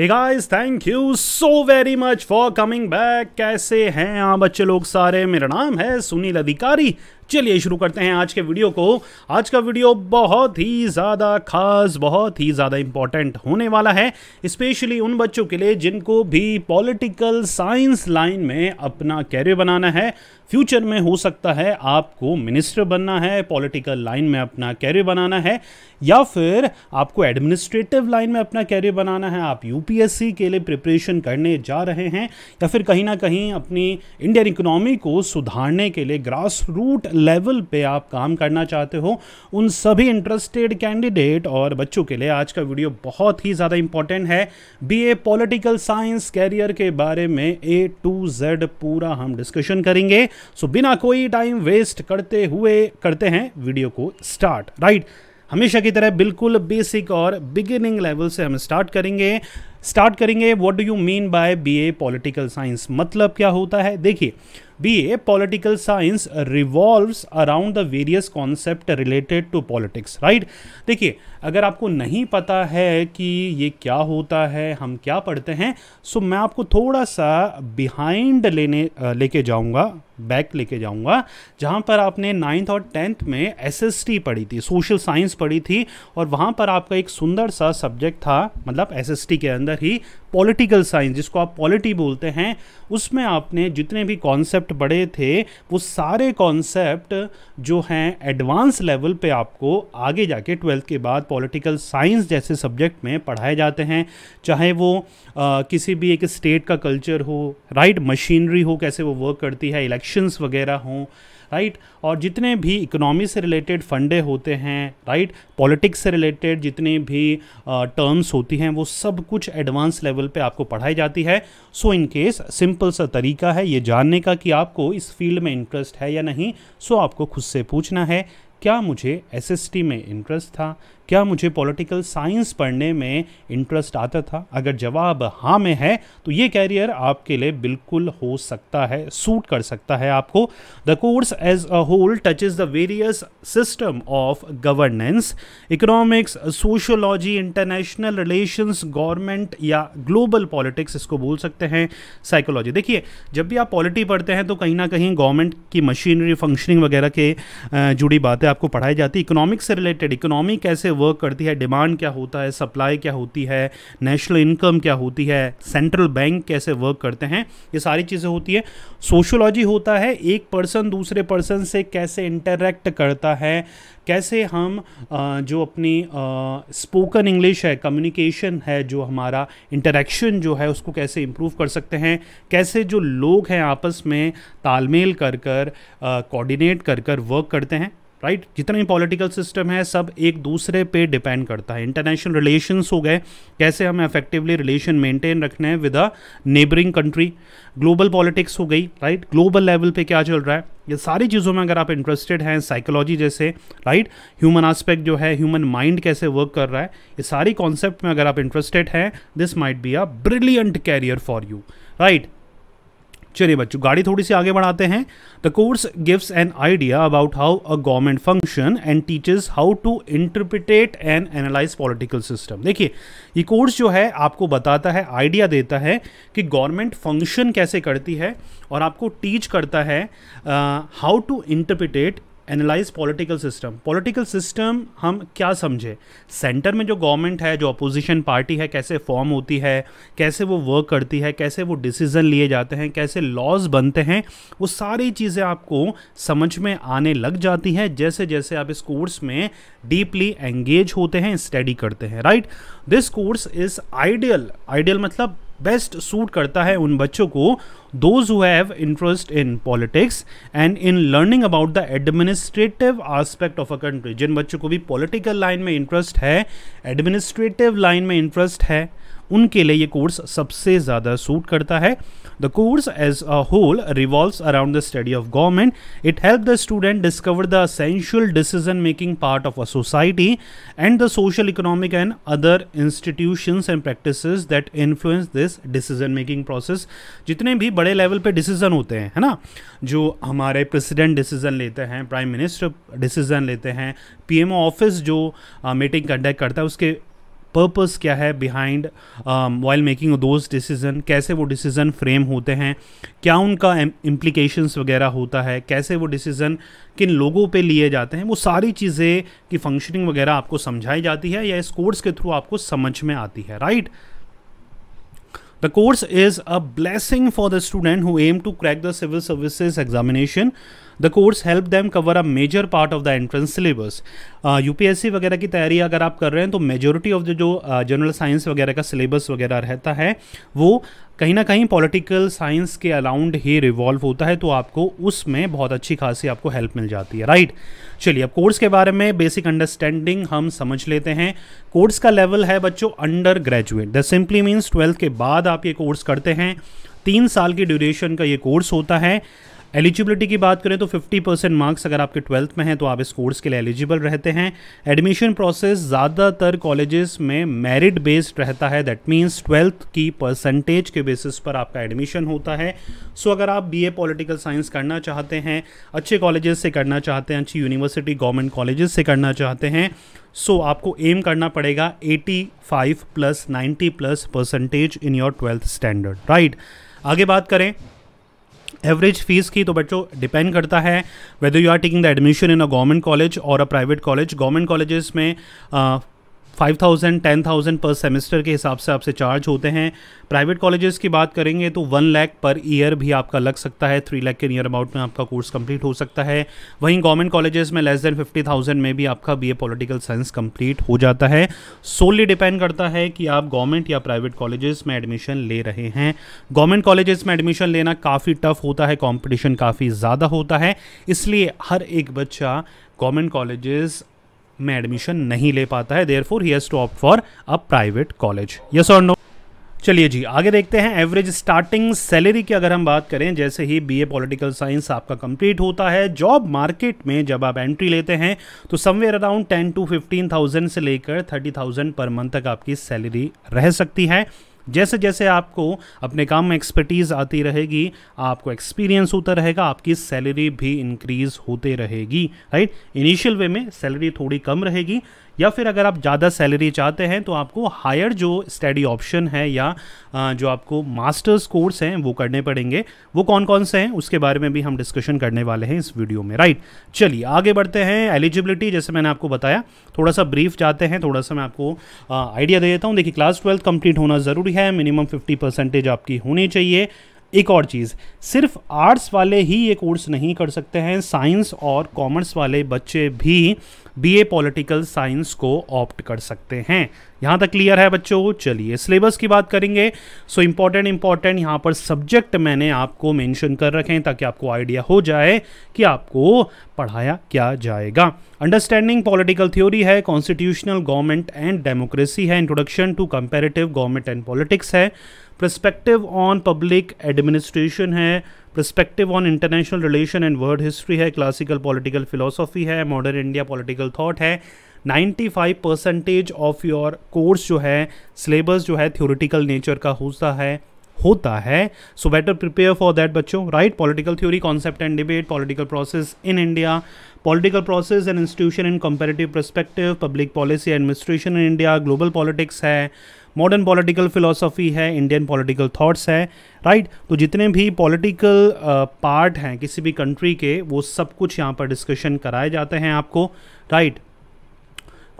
Hey guys thank you so very much for coming back कैसे हैं आप बच्चे लोग सारे मेरा नाम है सुनील अधिकारी चलिए शुरू करते हैं आज के वीडियो को आज का वीडियो बहुत ही ज़्यादा खास बहुत ही ज़्यादा इम्पॉर्टेंट होने वाला है स्पेशली उन बच्चों के लिए जिनको भी पॉलिटिकल साइंस लाइन में अपना कैरियर बनाना है फ्यूचर में हो सकता है आपको मिनिस्टर बनना है पॉलिटिकल लाइन में अपना कैरियर बनाना है या फिर आपको एडमिनिस्ट्रेटिव लाइन में अपना कैरियर बनाना है आप यूपीएससी के लिए प्रिपरेशन करने जा रहे हैं या फिर कहीं ना कहीं अपनी इंडियन इकोनॉमी को सुधारने के लिए ग्रास रूट लेवल पे आप काम करना चाहते हो उन सभी इंटरेस्टेड कैंडिडेट और बच्चों के लिए आज का वीडियो बहुत ही ज़्यादा इंपॉर्टेंट है B A political science career के बारे में ए टू जेड पूरा हम डिस्कशन करेंगे सो बिना कोई टाइम वेस्ट करते हुए करते हैं वीडियो को स्टार्ट राइट हमेशा की तरह बिल्कुल बेसिक और बिगिनिंग लेवल से हम स्टार्ट करेंगे स्टार्ट करेंगे what do you mean by BA political science मतलब क्या होता है देखिए B A political science revolve around the various concept related to politics right देखिए अगर आपको नहीं पता है कि ये क्या होता है हम क्या पढ़ते हैं सो मैं आपको थोड़ा सा बिहाइंड लेने लेके जाऊंगा बैक लेके जाऊंगा जहाँ पर आपने नाइन्थ और टेंथ में एसएसटी पढ़ी थी सोशल साइंस पढ़ी थी और वहाँ पर आपका एक सुंदर सा सब्जेक्ट था मतलब एसएसटी के अंदर ही पॉलिटिकल साइंस जिसको आप पॉलिटी बोलते हैं उसमें आपने जितने भी कॉन्सेप्ट पढ़े थे वो सारे कॉन्सेप्ट जो हैं एडवांस लेवल पे आपको आगे जाके ट्वेल्थ के बाद पॉलिटिकल साइंस जैसे सब्जेक्ट में पढ़ाए जाते हैं चाहे वो आ, किसी भी एक स्टेट का कल्चर हो राइट right? मशीनरी हो कैसे वो वर्क करती है इलेक्शंस वगैरह हों राइट और जितने भी इकोनॉमी से रिलेटेड फंडे होते हैं राइट पॉलिटिक्स से रिलेटेड जितने भी टर्म्स होती हैं वो सब कुछ एडवांस लेवल पे आपको पढ़ाई जाती है सो इन केस सिंपल सा तरीका है ये जानने का कि आपको इस फील्ड में इंटरेस्ट है या नहीं सो so आपको खुद से पूछना है क्या मुझे एसएसटी में इंटरेस्ट था क्या मुझे पॉलिटिकल साइंस पढ़ने में इंटरेस्ट आता था अगर जवाब हाँ में है तो ये कैरियर आपके लिए बिल्कुल हो सकता है सूट कर सकता है आपको the course as a whole touch is the various system of governance economics sociology international relations government या ग्लोबल पॉलिटिक्स इसको बोल सकते हैं साइकोलॉजी देखिए जब भी आप पॉलिटी पढ़ते हैं तो कहीं ना कहीं गवर्नमेंट की मशीनरी फंक्शनिंग वगैरह के जुड़ी बातें आपको पढ़ाई जाती है इकोनॉमिक्स से रिलेटेड इकोनॉमी कैसे वर्क करती है डिमांड क्या होता है सप्लाई क्या होती है नेशनल इनकम क्या होती है सेंट्रल बैंक कैसे वर्क करते हैं ये सारी चीज़ें होती है सोशोलॉजी होता है एक पर्सन दूसरे पर्सन से कैसे इंटरेक्ट करता है कैसे हम जो अपनी स्पोकन इंग्लिश है कम्युनिकेशन है जो हमारा इंटरेक्शन जो है उसको कैसे इम्प्रूव कर सकते हैं कैसे जो लोग हैं आपस में तालमेल कर कर कोऑर्डिनेट कर कर वर्क करते हैं राइट right? जितने पॉलिटिकल सिस्टम है सब एक दूसरे पे डिपेंड करता है इंटरनेशनल रिलेशंस हो गए कैसे हमें इफेक्टिवली रिलेशन मेंटेन रखने हैं with a neighbouring country global politics हो गई राइट ग्लोबल लेवल पे क्या चल रहा है ये सारी चीज़ों में अगर आप इंटरेस्टेड हैं साइकोलॉजी जैसे राइट ह्यूमन आस्पेक्ट जो है ह्यूमन माइंड कैसे वर्क कर रहा है ये सारी कॉन्सेप्ट में अगर आप इंटरेस्टेड हैं this might be a brilliant career for you right चलिए बच्चों गाड़ी थोड़ी सी आगे बढ़ाते हैं the course gives an idea about how a government function and teachers how to interpret and analyse political system देखिए ये कोर्स जो है आपको बताता है आइडिया देता है कि गवर्नमेंट फंक्शन कैसे करती है और आपको टीच करता है how to interpret analyse political system political system हम क्या समझे सेंटर में जो गवर्नमेंट है जो अपोजिशन पार्टी है कैसे फॉर्म होती है कैसे वो वर्क करती है कैसे वो डिसीजन लिए जाते हैं कैसे लॉज बनते हैं वो सारी चीज़ें आपको समझ में आने लग जाती हैं जैसे जैसे आप इस कोर्स में डीपली एंगेज होते हैं स्टडी करते हैं right this course is ideal ideal मतलब बेस्ट सूट करता है उन बच्चों को those who have interest in politics and in learning about the administrative aspect of a country जिन बच्चों को भी पॉलिटिकल लाइन में इंटरेस्ट है एडमिनिस्ट्रेटिव लाइन में इंटरेस्ट है उनके लिए ये कोर्स सबसे ज़्यादा सूट करता है the course as a whole revolves around the study of government it help the student discover the essential decision making part of a society and the social economic and other institutions and practice that influence this decision making process जितने भी बड़े level पे decision होते हैं है ना जो हमारे प्रेसिडेंट डिसीजन लेते हैं प्राइम मिनिस्टर डिसीजन लेते हैं ओ ऑफिस जो मीटिंग uh, कंडक्ट करता है उसके पर्पस क्या है behind while making those decision कैसे वो डिसीज़न फ्रेम होते हैं क्या उनका इम्प्लीकेशंस वगैरह होता है कैसे वो डिसीज़न किन लोगों पे लिए जाते हैं वो सारी चीज़ें की फंक्शनिंग वगैरह आपको समझाई जाती है या इस कोर्स के थ्रू आपको समझ में आती है right the course is a blessing for the student who aim to crack the civil services examination the course help them cover a major part of the entrance syllabus सी वगैरह की तैयारी अगर आप कर रहे हैं तो मेजोरिटी ऑफ द जो जनरल uh, साइंस वगैरह का सिलेबस वगैरह रहता है वो कहीं ना कहीं पॉलिटिकल साइंस के अलाउंड ही रिवॉल्व होता है तो आपको उसमें बहुत अच्छी खासी आपको हेल्प मिल जाती है राइट चलिए अब कोर्स के बारे में बेसिक अंडरस्टैंडिंग हम समझ लेते हैं कोर्स का लेवल है बच्चों undergraduate the simply means twelfth के बाद आप ये कोर्स करते हैं तीन साल की ड्यूरेशन का ये कोर्स होता है एलिजिबिलिटी की बात करें तो 50 परसेंट मार्क्स अगर आपके ट्वेल्थ में हैं तो आप इस कोर्स के लिए एलिजिबल रहते हैं एडमिशन प्रोसेस ज़्यादातर कॉलेजेस में मेरिट बेस्ड रहता है दैट मीन्स ट्वेल्थ की परसेंटेज के बेसिस पर आपका एडमिशन होता है सो so, अगर आप बी ए पॉलिटिकल साइंस करना चाहते हैं अच्छे कॉलेजेस से करना चाहते हैं अच्छी यूनिवर्सिटी गवर्नमेंट कॉलेजेस से करना चाहते हैं सो so, आपको एम करना पड़ेगा 85 plus 90 plus percentage in your twelfth standard right आगे बात करें एवरेज फीस की तो बच्चों डिपेंड करता है whether you are taking the admission in a government college और a private college government colleges में uh, five thousand ten thousand per semester के हिसाब से आपसे चार्ज होते हैं प्राइवेट कॉलेजेस की बात करेंगे तो वन लैख पर ईयर भी आपका लग सकता है थ्री लैख के नियर अमाउंट में आपका कोर्स कंप्लीट हो सकता है वहीं गवर्नमेंट कॉलेजेस में लेस देन फिफ्टी थाउजेंड में भी आपका B A political science complete हो जाता है सोलली डिपेंड करता है कि आप गवर्नमेंट या प्राइवेट कॉलेजेस में एडमिशन ले रहे हैं गवर्नमेंट कॉलेजेस में एडमिशन लेना काफ़ी टफ होता है कॉम्पिटिशन काफ़ी ज़्यादा होता है इसलिए हर एक बच्चा गवर्नमेंट कॉलेजेस में एडमिशन नहीं ले पाता है therefore he has to opt for a private college yes और नो चलिए जी आगे देखते हैं एवरेज स्टार्टिंग सैलरी की अगर हम बात करें जैसे ही बीए पॉलिटिकल साइंस आपका कंप्लीट होता है जॉब मार्केट में जब आप एंट्री लेते हैं तो somewhere around ten to fifteen thousand से लेकर थर्टी थाउजेंड पर मंथ तक आपकी सैलरी रह सकती है जैसे जैसे आपको अपने काम में एक्सपर्टीज़ आती रहेगी आपको एक्सपीरियंस होता रहेगा आपकी सैलरी भी इंक्रीज़ होते रहेगी राइट इनिशियल वे में सैलरी थोड़ी कम रहेगी या फिर अगर आप ज़्यादा सैलरी चाहते हैं तो आपको हायर जो स्टडी ऑप्शन है या जो आपको मास्टर्स कोर्स हैं वो करने पड़ेंगे वो कौन कौन से हैं उसके बारे में भी हम डिस्कशन करने वाले हैं इस वीडियो में राइट चलिए आगे बढ़ते हैं एलिजिबिलिटी जैसे मैंने आपको बताया थोड़ा सा ब्रीफ जाते हैं थोड़ा सा मैं आपको आइडिया दे देता हूँ देखिए क्लास ट्वेल्थ कंप्लीट होना ज़रूरी है मिनिमम फिफ्टी परसेंटेज आपकी होनी चाहिए एक और चीज़ सिर्फ आर्ट्स वाले ही ये कोर्स नहीं कर सकते हैं साइंस और कॉमर्स वाले बच्चे भी बीए पॉलिटिकल साइंस को ऑप्ट कर सकते हैं यहाँ तक क्लियर है बच्चों चलिए सिलेबस की बात करेंगे सो इम्पॉर्टेंट इम्पॉर्टेंट यहाँ पर सब्जेक्ट मैंने आपको मेंशन कर रखे हैं ताकि आपको आइडिया हो जाए कि आपको पढ़ाया क्या जाएगा अंडरस्टैंडिंग पॉलिटिकल थ्योरी है कॉन्स्टिट्यूशनल गवर्नमेंट एंड डेमोक्रेसी है introduction to comparative government and politics है प्रस्पेक्टिव ऑन पब्लिक एडमिनिस्ट्रेशन है perspective on international relation and world history है क्लासिकल पॉलिटिकल फिलोसॉफी है मॉडर्न इंडिया पॉलिटिकल थाट है 95 percentage of your course जो है syllabus जो है थ्योरिटिकल नेचर का होता है होता है so better prepare for that बच्चों right political theory concept and debate political process in India political process and institution in comparative perspective public policy administration in India global politics है modern political philosophy है Indian political thoughts है right तो जितने भी political part uh, हैं किसी भी country के वो सब कुछ यहाँ पर डिस्कशन कराए जाते हैं आपको राइट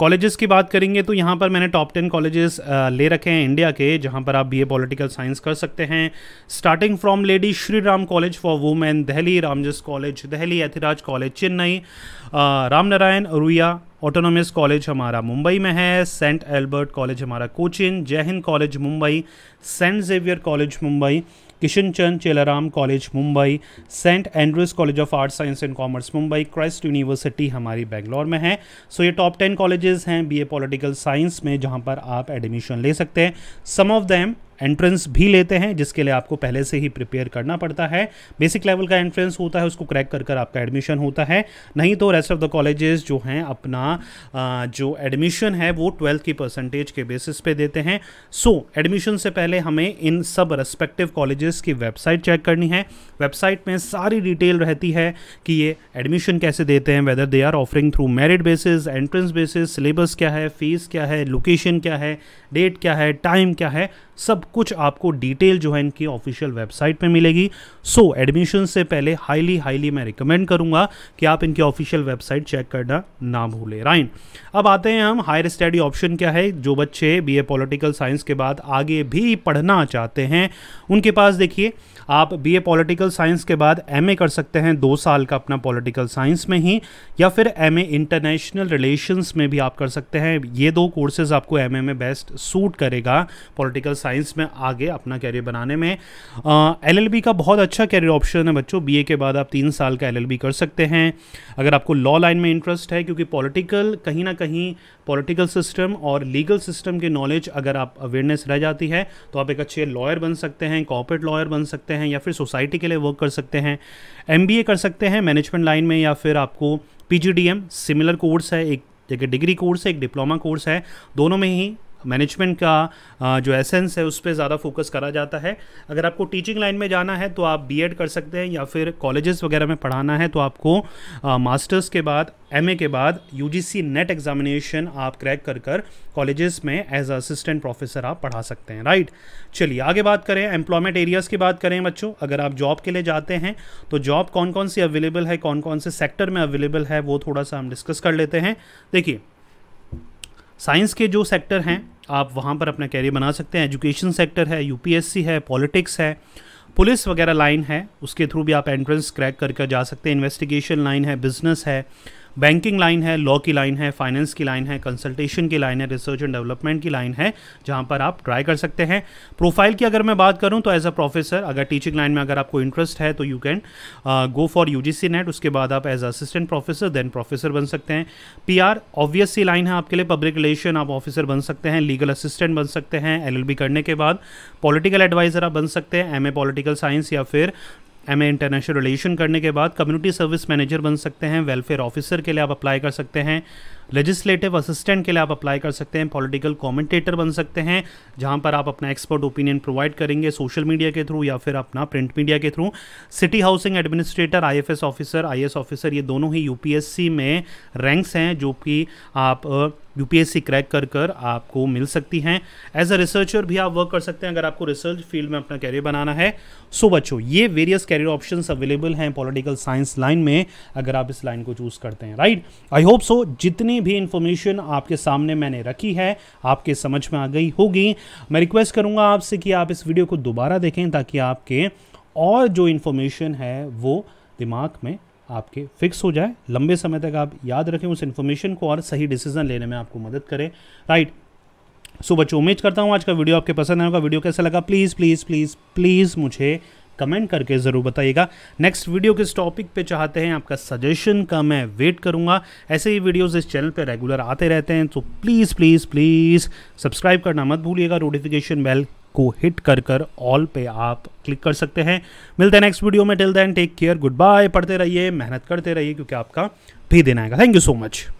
कॉलेजेस की बात करेंगे तो यहाँ पर मैंने टॉप टेन कॉलेजेस ले रखे हैं इंडिया के जहाँ पर आप बीए पॉलिटिकल साइंस कर सकते हैं starting from lady Shri Ram college for women Delhi Ramjas college Delhi Ethiraj college Chennai Ram Narayan Ruia autonomous college हमारा मुंबई में है सेंट एल्बर्ट कॉलेज हमारा Cochin Jai Hind college Mumbai saint Xavier college Mumbai Kishin Chand Chellaram college Mumbai saint Andrews college of art science and commerce Mumbai Christ university हमारी बेंगलोर में है सो so ये टॉप टेन कॉलेजेस हैं BA political science में जहाँ पर आप एडमिशन ले सकते हैं सम ऑफ देम एंट्रेंस भी लेते हैं जिसके लिए आपको पहले से ही प्रिपेयर करना पड़ता है बेसिक लेवल का एंट्रेंस होता है उसको क्रैक कर कर आपका एडमिशन होता है नहीं तो रेस्ट ऑफ द कॉलेजेस जो हैं अपना जो एडमिशन है वो ट्वेल्थ की परसेंटेज के बेसिस पे देते हैं सो so, एडमिशन से पहले हमें इन सब रेस्पेक्टिव कॉलेजेस की वेबसाइट चेक करनी है वेबसाइट में सारी डिटेल रहती है कि ये एडमिशन कैसे देते हैं whether they are offering through merit basis entrance basis syllabus क्या है फीस क्या है लोकेशन क्या है डेट क्या है टाइम क्या है सब कुछ आपको डिटेल जो है इनकी ऑफिशियल वेबसाइट पे मिलेगी सो so, एडमिशन से पहले हाईली हाईली मैं रिकमेंड करूंगा कि आप इनकी ऑफिशियल वेबसाइट चेक करना ना भूलें राइन अब आते हैं हम हायर स्टडी ऑप्शन क्या है जो बच्चे बी पॉलिटिकल साइंस के बाद आगे भी पढ़ना चाहते हैं उनके पास देखिए आप बी ए पॉलिटिकल साइंस के बाद एम ए कर सकते हैं दो साल का अपना पॉलिटिकल साइंस में ही या फिर एम ए इंटरनेशनल रिलेशंस में भी आप कर सकते हैं ये दो कोर्सेज आपको एम ए में बेस्ट सूट करेगा पॉलिटिकल साइंस में आगे अपना कैरियर बनाने में एल एल बी का बहुत अच्छा कैरियर ऑप्शन है बच्चों बी ए के बाद आप तीन साल का एल एल बी कर सकते हैं अगर आपको लॉ लाइन में इंटरेस्ट है क्योंकि पॉलिटिकल कहीं ना कहीं पॉलिटिकल सिस्टम और लीगल सिस्टम के नॉलेज अगर आप अवेयरनेस रह जाती है तो आप एक अच्छे लॉयर बन सकते हैं कॉपरेट लॉयर बन सकते हैं हैं या फिर सोसाइटी के लिए वर्क कर सकते हैं एम कर सकते हैं मैनेजमेंट लाइन में या फिर आपको पी सिमिलर कोर्स है एक एक डिग्री कोर्स है एक डिप्लोमा कोर्स है दोनों में ही मैनेजमेंट का जो एसेंस है उस पर ज़्यादा फोकस करा जाता है अगर आपको टीचिंग लाइन में जाना है तो आप बी कर सकते हैं या फिर कॉलेजेस वगैरह में पढ़ाना है तो आपको मास्टर्स के बाद एम के बाद यू नेट एग्जामिनेशन आप क्रैक कर कर कॉलेजेस में एज असिस्टेंट प्रोफेसर आप पढ़ा सकते हैं राइट चलिए आगे बात करें एम्प्लॉयमेंट एरियाज़ की बात करें बच्चों अगर आप जॉब के लिए जाते हैं तो जॉब कौन कौन सी अवेलेबल है कौन कौन से सेक्टर में अवेलेबल है वो थोड़ा सा हम डिस्कस कर लेते हैं देखिए साइंस के जो सेक्टर हैं आप वहाँ पर अपना कैरियर बना सकते हैं एजुकेशन सेक्टर है यूपीएससी है पॉलिटिक्स है पुलिस वगैरह लाइन है उसके थ्रू भी आप एंट्रेंस क्रैक करके कर जा सकते हैं इन्वेस्टिगेशन लाइन है बिजनेस है बैंकिंग लाइन है लॉ की लाइन है फाइनेंस की लाइन है कंसल्टेशन की लाइन है रिसर्च एंड डेवलपमेंट की लाइन है जहाँ पर आप ट्राई कर सकते हैं प्रोफाइल की अगर मैं बात करूँ तो एज अ प्रोफेसर अगर टीचिंग लाइन में अगर आपको इंटरेस्ट है तो you can go for U NET उसके बाद आप as assistant professor then professor बन सकते हैं पी आर ऑब्वियसली लाइन है आपके लिए पब्लिक रिलेशन आप ऑफिसर बन सकते हैं लीगल असिस्टेंट बन सकते हैं एल करने के बाद पॉलिटिकल एडवाइज़र आप बन सकते हैं एम पॉलिटिकल साइंस या फिर एम इंटरनेशनल रिलेशन करने के बाद कम्युनिटी सर्विस मैनेजर बन सकते हैं वेलफेयर ऑफिसर के लिए आप अप्लाई कर सकते हैं लेजिस्लेटिव असिस्टेंट के लिए आप अप्लाई कर सकते हैं पॉलिटिकल कॉमेंटेटर बन सकते हैं जहां पर आप अपना एक्सपर्ट ओपिनियन प्रोवाइड करेंगे सोशल मीडिया के थ्रू या फिर अपना प्रिंट मीडिया के through city housing administrator I officer I officer ये दोनों ही यूपीएससी में रैंक्स हैं जो कि आप यूपीएससी uh, क्रैक कर कर आपको मिल सकती हैं एज अ रिसर्चर भी आप वर्क कर सकते हैं अगर आपको रिसर्च फील्ड में अपना कैरियर बनाना है सो so बच्चों ये वेरियस कैरियर ऑप्शन अवेलेबल हैं पॉलिटिकल साइंस लाइन में अगर आप इस लाइन को चूज़ करते हैं राइट आई होप सो जितनी जितनी भी इंफॉर्मेशन आपके सामने मैंने रखी है आपके समझ में आ गई होगी मैं रिक्वेस्ट करूंगा आपसे कि आप इस वीडियो को दोबारा देखें ताकि आपके और जो इन्फॉर्मेशन है वो दिमाग में आपके फिक्स हो जाए लंबे समय तक आप याद रखें उस इन्फॉर्मेशन को और सही डिसीजन लेने में आपको मदद करे राइट सो बच्चों उम्मीद करता हूँ आज का वीडियो आपके पसंद आएगा वीडियो कैसा लगा प्लीज़ प्लीज़ प्लीज़ प्लीज़ मुझे कमेंट करके ज़रूर बताइएगा नेक्स्ट वीडियो किस टॉपिक पे चाहते हैं आपका सजेशन का मैं वेट करूँगा ऐसे ही वीडियोस इस चैनल पे रेगुलर आते रहते हैं तो प्लीज़ प्लीज़ प्लीज़ सब्सक्राइब करना मत भूलिएगा नोटिफिकेशन बेल को हिट कर कर ऑल पे आप क्लिक कर सकते हैं मिलते हैं नेक्स्ट वीडियो में till then take care good bye पढ़ते रहिए मेहनत करते रहिए क्योंकि आपका भी दिन आएगा थैंक यू सो मच